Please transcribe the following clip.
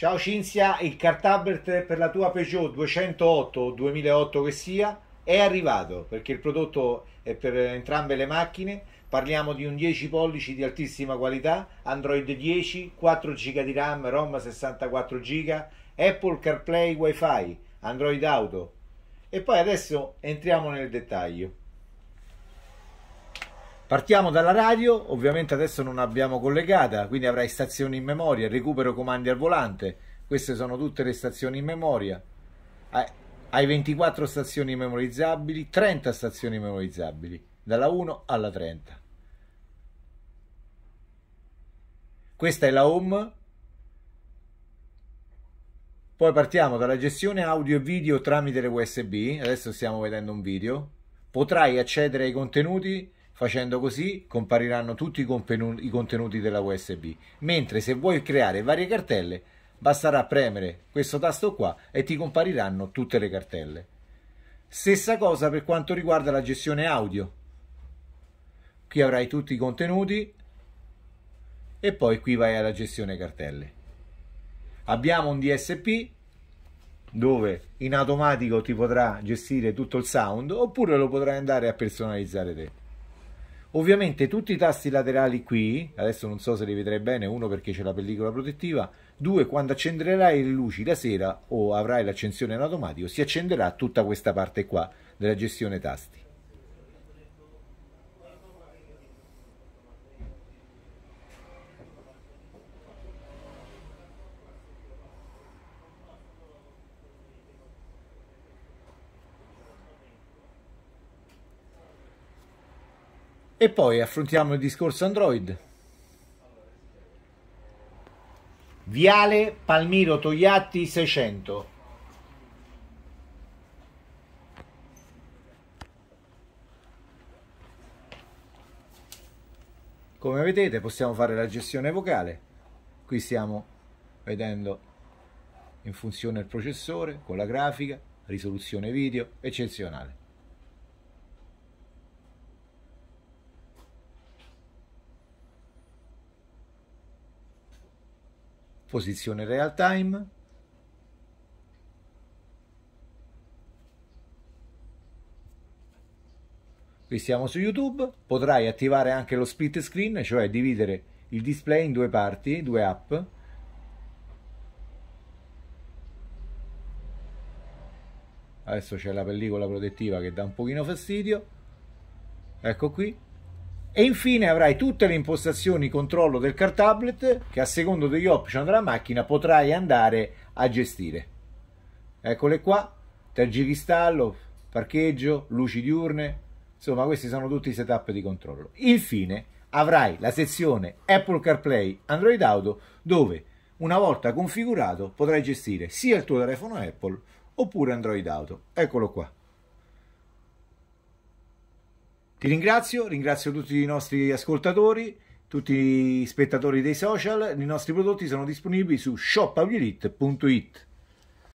Ciao Cinzia, il cartabert per la tua Peugeot 208 o 2008 che sia è arrivato perché il prodotto è per entrambe le macchine. Parliamo di un 10 pollici di altissima qualità, Android 10, 4 GB di RAM, ROM 64 GB, Apple CarPlay WiFi, Android Auto. E poi adesso entriamo nel dettaglio. Partiamo dalla radio, ovviamente adesso non abbiamo collegata, quindi avrai stazioni in memoria, recupero comandi al volante, queste sono tutte le stazioni in memoria. Hai 24 stazioni memorizzabili, 30 stazioni memorizzabili, dalla 1 alla 30. Questa è la home. Poi partiamo dalla gestione audio e video tramite le USB, adesso stiamo vedendo un video. Potrai accedere ai contenuti Facendo così compariranno tutti i, contenuti della USB, mentre se vuoi creare varie cartelle basterà premere questo tasto qua e ti compariranno tutte le cartelle. Stessa cosa per quanto riguarda la gestione audio. Qui avrai tutti i contenuti e poi qui vai alla gestione cartelle. Abbiamo un DSP dove in automatico ti potrà gestire tutto il sound oppure lo potrai andare a personalizzare te. Ovviamente tutti i tasti laterali qui, adesso non so se li vedrai bene, uno perché c'è la pellicola protettiva, due quando accenderai le luci la sera o avrai l'accensione in automatico, si accenderà tutta questa parte qua della gestione tasti. E poi affrontiamo il discorso Android. Viale Palmiro Togliatti 600. Come vedete possiamo fare la gestione vocale. Qui stiamo vedendo in funzione il processore, con la grafica, risoluzione video, eccezionale. posizione real time, qui siamo su YouTube, potrai attivare anche lo split screen, cioè dividere il display in due parti, due app. Adesso c'è la pellicola protettiva che dà un pochino fastidio. Ecco qui, e infine avrai tutte le impostazioni controllo del car tablet che a secondo degli option della macchina potrai andare a gestire. Eccole qua, tergicristallo, parcheggio, luci diurne, insomma questi sono tutti i setup di controllo. Infine avrai la sezione Apple CarPlay Android Auto dove una volta configurato potrai gestire sia il tuo telefono Apple oppure Android Auto. Eccolo qua. Ti ringrazio, ringrazio tutti i nostri ascoltatori, tutti gli spettatori dei social. I nostri prodotti sono disponibili su shopaulilit.it.